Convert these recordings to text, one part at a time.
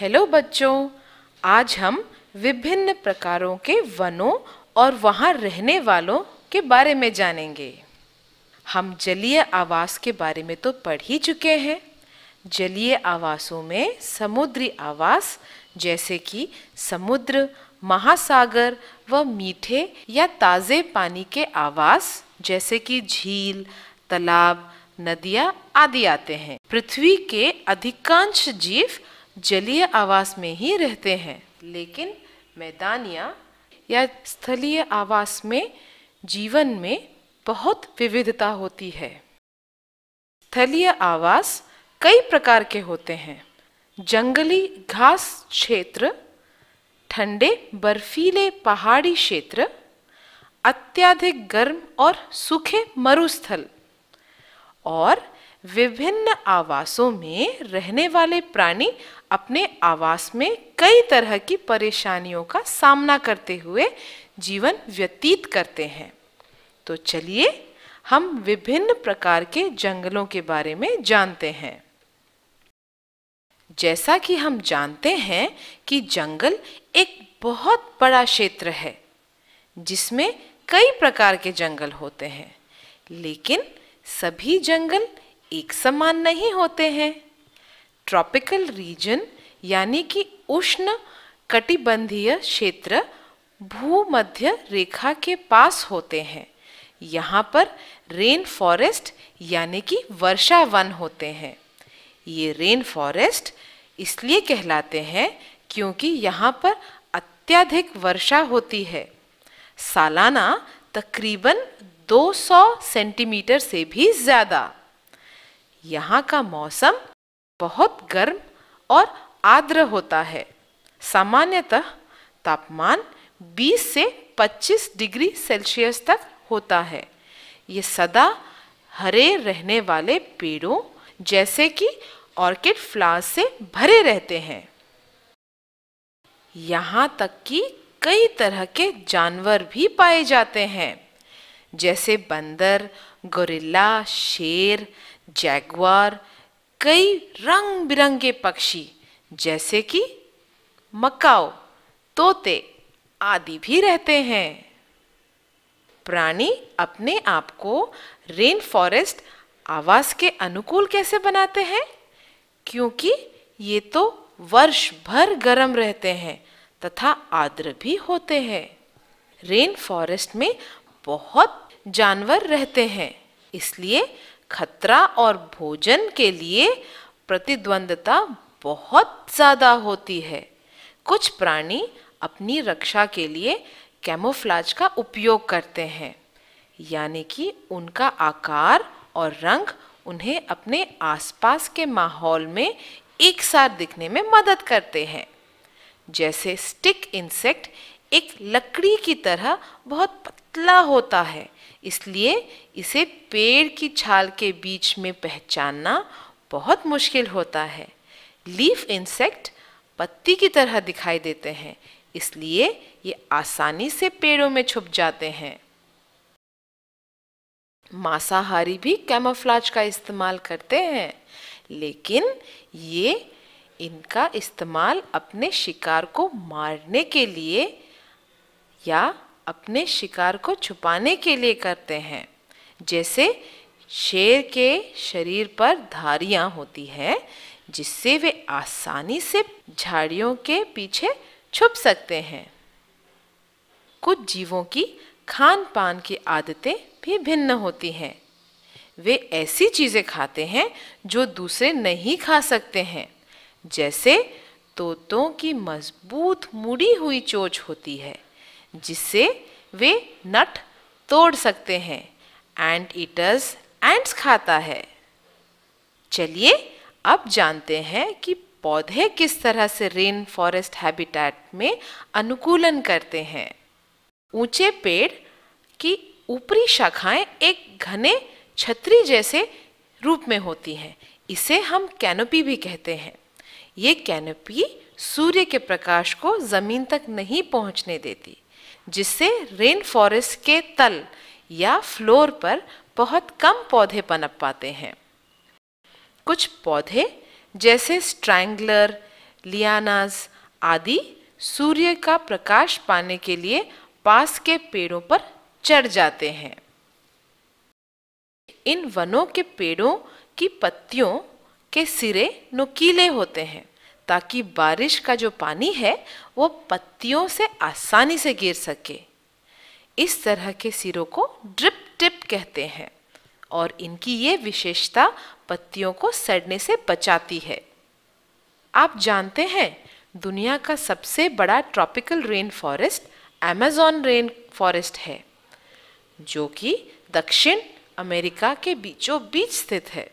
hello बच्चों आज हम विभिन्न प्रकारों के वनों और वहाँ रहने वालों के बारे में जानेंगे हम जलीय आवास के बारे में तो पढ़ ही चुके हैं जलीय आवासों में समुद्री आवास जैसे कि समुद्र महासागर व मीठे या ताज़े पानी के आवास जैसे कि झील तालाब नदियाँ आदि आते हैं पृथ्वी के अधिकांश जीव जलीय आवास में ही रहते हैं लेकिन मैदानिया या स्थलीय आवास में जीवन में बहुत विविधता होती है स्थलीय आवास कई प्रकार के होते हैं जंगली घास क्षेत्र ठंडे बर्फीले पहाड़ी क्षेत्र अत्याधिक गर्म और सूखे मरुस्थल और विभिन्न आवासों में रहने वाले प्राणी अपने आवास में कई तरह की परेशानियों का सामना करते हुए जीवन व्यतीत करते हैं तो चलिए हम विभिन्न प्रकार के जंगलों के बारे में जानते हैं जैसा कि हम जानते हैं कि जंगल एक बहुत बड़ा क्षेत्र है जिसमें कई प्रकार के जंगल होते हैं लेकिन सभी जंगल एक समान नहीं होते हैं ट्रॉपिकल रीजन यानी कि उष्ण कटिबंधीय क्षेत्र भूमध्य रेखा के पास होते हैं यहाँ पर रेन फॉरेस्ट यानी कि वर्षा वन होते हैं ये रेन फॉरेस्ट इसलिए कहलाते हैं क्योंकि यहाँ पर अत्यधिक वर्षा होती है सालाना तकरीबन 200 सेंटीमीटर से भी ज़्यादा यहाँ का मौसम बहुत गर्म और आर्द्र होता है सामान्यतः तापमान 20 से 25 डिग्री सेल्सियस तक होता है ये सदा हरे रहने वाले पेड़ों जैसे कि ऑर्किड फ्लावर्स से भरे रहते हैं यहाँ तक कि कई तरह के जानवर भी पाए जाते हैं जैसे बंदर गोरिल्ला शेर जैगवार कई रंग बिरंगे पक्षी जैसे कि मकाओ तोते आदि भी रहते हैं प्राणी अपने आप को रेन फॉरेस्ट आवास के अनुकूल कैसे बनाते हैं क्योंकि ये तो वर्ष भर गर्म रहते हैं तथा आर्द्र भी होते हैं रेन फॉरेस्ट में बहुत जानवर रहते हैं इसलिए खतरा और भोजन के लिए प्रतिद्वंदता बहुत ज़्यादा होती है कुछ प्राणी अपनी रक्षा के लिए कैमोफ्लाज का उपयोग करते हैं यानी कि उनका आकार और रंग उन्हें अपने आसपास के माहौल में एक साथ दिखने में मदद करते हैं जैसे स्टिक इंसेक्ट एक लकड़ी की तरह बहुत पतला होता है इसलिए इसे पेड़ की छाल के बीच में पहचानना बहुत मुश्किल होता है लीफ इंसेक्ट पत्ती की तरह दिखाई देते हैं इसलिए ये आसानी से पेड़ों में छुप जाते हैं मांसाहारी भी कैमोफ्लाज का इस्तेमाल करते हैं लेकिन ये इनका इस्तेमाल अपने शिकार को मारने के लिए या अपने शिकार को छुपाने के लिए करते हैं जैसे शेर के शरीर पर धारियां होती है जिससे वे आसानी से झाड़ियों के पीछे छुप सकते हैं कुछ जीवों की खान पान की आदतें भी भिन्न होती हैं वे ऐसी चीज़ें खाते हैं जो दूसरे नहीं खा सकते हैं जैसे तोतों की मजबूत मुड़ी हुई चोच होती है जिससे वे नट तोड़ सकते हैं एंड ईटर्स एंड्स खाता है चलिए अब जानते हैं कि पौधे किस तरह से रेन फॉरेस्ट हैबिटेट में अनुकूलन करते हैं ऊंचे पेड़ की ऊपरी शाखाएं एक घने छतरी जैसे रूप में होती हैं इसे हम कैनोपी भी कहते हैं ये कैनोपी सूर्य के प्रकाश को ज़मीन तक नहीं पहुंचने देती जिससे रेन फॉरेस्ट के तल या फ्लोर पर बहुत कम पौधे पनप पाते हैं कुछ पौधे जैसे स्ट्रैंगलर लियानाज आदि सूर्य का प्रकाश पाने के लिए पास के पेड़ों पर चढ़ जाते हैं इन वनों के पेड़ों की पत्तियों के सिरे नुकीले होते हैं ताकि बारिश का जो पानी है वो पत्तियों से आसानी से गिर सके इस तरह के सिरों को ड्रिप टिप कहते हैं और इनकी ये विशेषता पत्तियों को सड़ने से बचाती है आप जानते हैं दुनिया का सबसे बड़ा tropical rain forest Amazon rain forest है जो कि दक्षिण अमेरिका के बीचों बीच स्थित है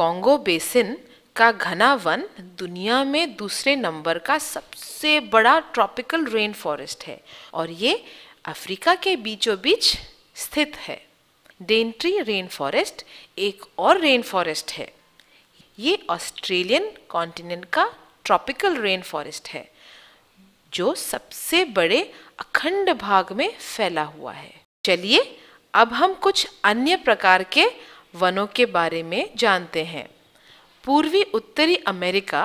कॉन्गो बेसिन का घना वन दुनिया में दूसरे नंबर का सबसे बड़ा ट्रॉपिकल रेन फॉरेस्ट है और ये अफ्रीका के बीचों बीच स्थित है डेंट्री रेन फॉरेस्ट एक और रेन फॉरेस्ट है ये ऑस्ट्रेलियन कॉन्टिनेंट का ट्रॉपिकल रेन फॉरेस्ट है जो सबसे बड़े अखंड भाग में फैला हुआ है चलिए अब हम कुछ अन्य प्रकार के वनों के बारे में जानते हैं पूर्वी उत्तरी अमेरिका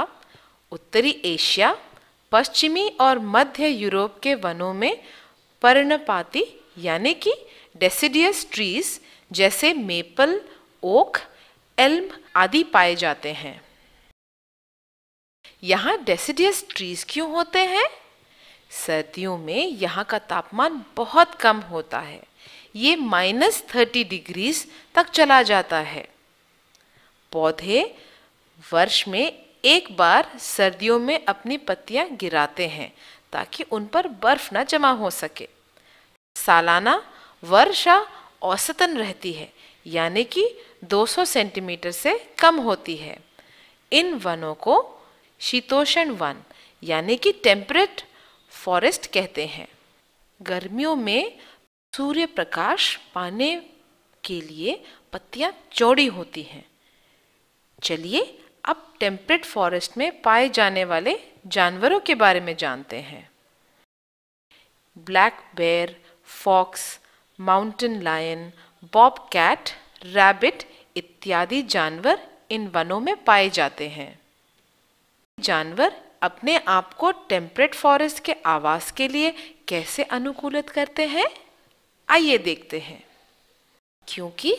उत्तरी एशिया पश्चिमी और मध्य यूरोप के वनों में पर्णपाती यानी कि डेसिडियस ट्रीज जैसे मेपल ओक एल्म आदि पाए जाते हैं यहाँ डेसिडियस ट्रीज क्यों होते हैं सर्दियों में यहाँ का तापमान बहुत कम होता है ये माइनस थर्टी डिग्रीज तक चला जाता है पौधे वर्ष में एक बार सर्दियों में अपनी पत्तियां गिराते हैं ताकि उन पर बर्फ न जमा हो सके सालाना वर्षा औसतन रहती है यानी कि 200 सेंटीमीटर से कम होती है इन वनों को शीतोषण वन यानी कि टेम्परेट फॉरेस्ट कहते हैं गर्मियों में सूर्य प्रकाश पाने के लिए पत्तियां चौड़ी होती हैं चलिए अब टेम्परेट फॉरेस्ट में पाए जाने वाले जानवरों के बारे में जानते हैं black bear fox mountain lion bobcat rabbit इत्यादि जानवर इन वनों में पाए जाते हैं जानवर अपने आप को टेम्परेट फॉरेस्ट के आवास के लिए कैसे अनुकूलित करते हैं आइए देखते हैं क्योंकि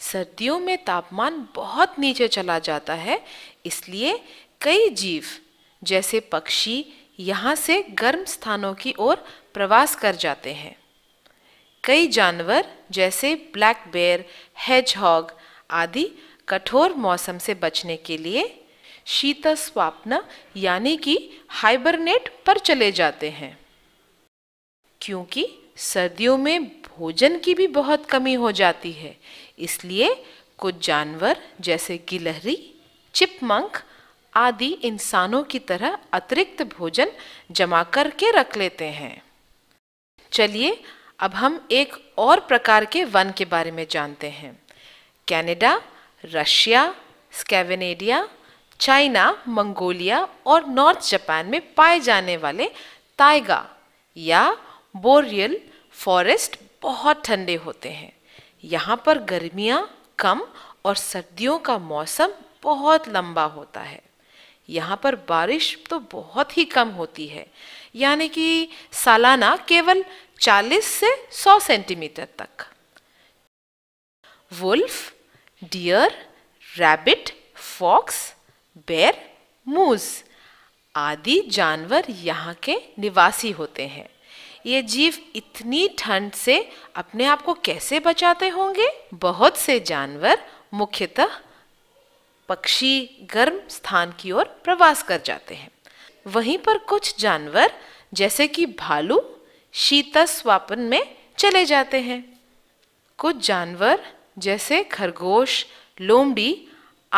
सर्दियों में तापमान बहुत नीचे चला जाता है इसलिए कई जीव जैसे पक्षी यहाँ से गर्म स्थानों की ओर प्रवास कर जाते हैं कई जानवर जैसे ब्लैक बेयर हैजहॉग आदि कठोर मौसम से बचने के लिए शीत स्वापन यानी कि हाइबरनेट पर चले जाते हैं क्योंकि सर्दियों में भोजन की भी बहुत कमी हो जाती है इसलिए कुछ जानवर जैसे गिलहरी चिपमंक आदि इंसानों की तरह अतिरिक्त भोजन जमा करके रख लेते हैं चलिए अब हम एक और प्रकार के वन के बारे में जानते हैं Canada, Russia Scandinavia China Mongolia और नॉर्थ जापान में पाए जाने वाले ताइगा या बोरियल फॉरेस्ट बहुत ठंडे होते हैं यहाँ पर गर्मियाँ कम और सर्दियों का मौसम बहुत लंबा होता है यहाँ पर बारिश तो बहुत ही कम होती है यानी कि सालाना केवल 40 से 100 सेंटीमीटर तक वुल्फ डियर रैबिट फॉक्स बेर मूज आदि जानवर यहाँ के निवासी होते हैं ये जीव इतनी ठंड से अपने आप को कैसे बचाते होंगे बहुत से जानवर मुख्यतः पक्षी गर्म स्थान की ओर प्रवास कर जाते हैं वहीं पर कुछ जानवर जैसे कि भालू स्वापन में चले जाते हैं कुछ जानवर जैसे खरगोश लोमड़ी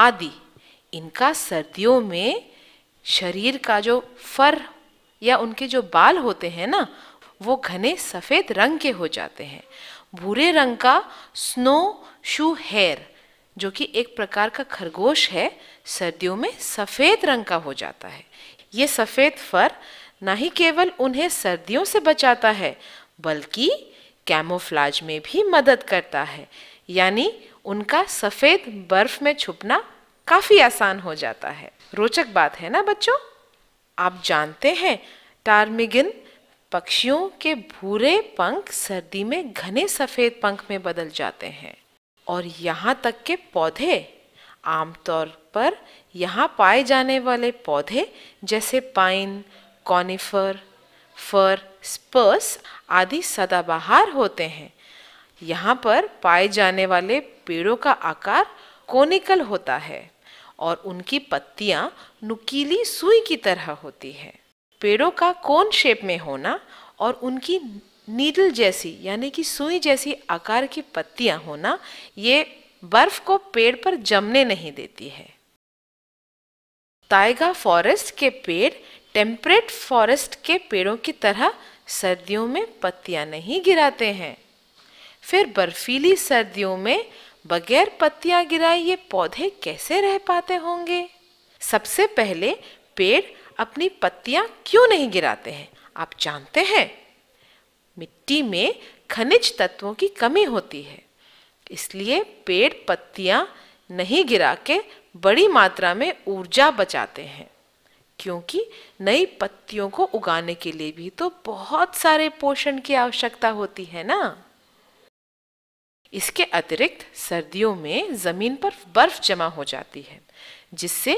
आदि इनका सर्दियों में शरीर का जो फर या उनके जो बाल होते हैं ना वो घने सफ़ेद रंग के हो जाते हैं भूरे रंग का स्नो शू हेयर जो कि एक प्रकार का खरगोश है सर्दियों में सफ़ेद रंग का हो जाता है ये सफ़ेद फर न ही केवल उन्हें सर्दियों से बचाता है बल्कि कैमोफ्लाज में भी मदद करता है यानी उनका सफ़ेद बर्फ में छुपना काफ़ी आसान हो जाता है रोचक बात है ना बच्चों आप जानते हैं टार्मिगिन पक्षियों के भूरे पंख सर्दी में घने सफ़ेद पंख में बदल जाते हैं और यहाँ तक के पौधे आमतौर पर यहाँ पाए जाने वाले पौधे जैसे पाइन कॉनिफर फर स्पर्स आदि सदाबहार होते हैं यहाँ पर पाए जाने वाले पेड़ों का आकार कोनिकल होता है और उनकी पत्तियाँ नुकीली सुई की तरह होती है पेड़ों का कौन शेप में होना और उनकी नीडल जैसी यानी कि सुई जैसी आकार की पत्तियां होना ये बर्फ को पेड़ पर जमने नहीं देती है ताइगा फॉरेस्ट के पेड़ टेम्परेट फॉरेस्ट के पेड़ों की तरह सर्दियों में पत्तियां नहीं गिराते हैं फिर बर्फीली सर्दियों में बगैर पत्तियां गिराए ये पौधे कैसे रह पाते होंगे सबसे पहले पेड़ अपनी पत्तियां क्यों नहीं गिराते हैं आप जानते हैं मिट्टी में खनिज तत्वों की कमी होती है इसलिए पेड़ पत्तियां नहीं गिरा के बड़ी मात्रा में ऊर्जा बचाते हैं क्योंकि नई पत्तियों को उगाने के लिए भी तो बहुत सारे पोषण की आवश्यकता होती है ना इसके अतिरिक्त सर्दियों में ज़मीन पर बर्फ जमा हो जाती है जिससे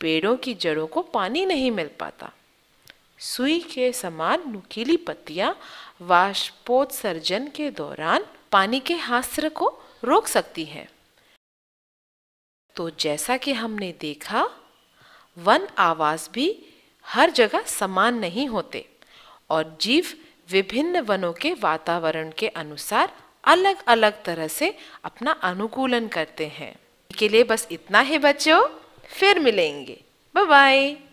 पेड़ों की जड़ों को पानी नहीं मिल पाता सुई के समान नुकीली पत्तियां वाष्पोत्सर्जन के दौरान पानी के हास्त्र को रोक सकती हैं तो जैसा कि हमने देखा वन आवास भी हर जगह समान नहीं होते और जीव विभिन्न वनों के वातावरण के अनुसार अलग अलग तरह से अपना अनुकूलन करते हैं के लिए बस इतना ही बच्चों फिर मिलेंगे बाय बाय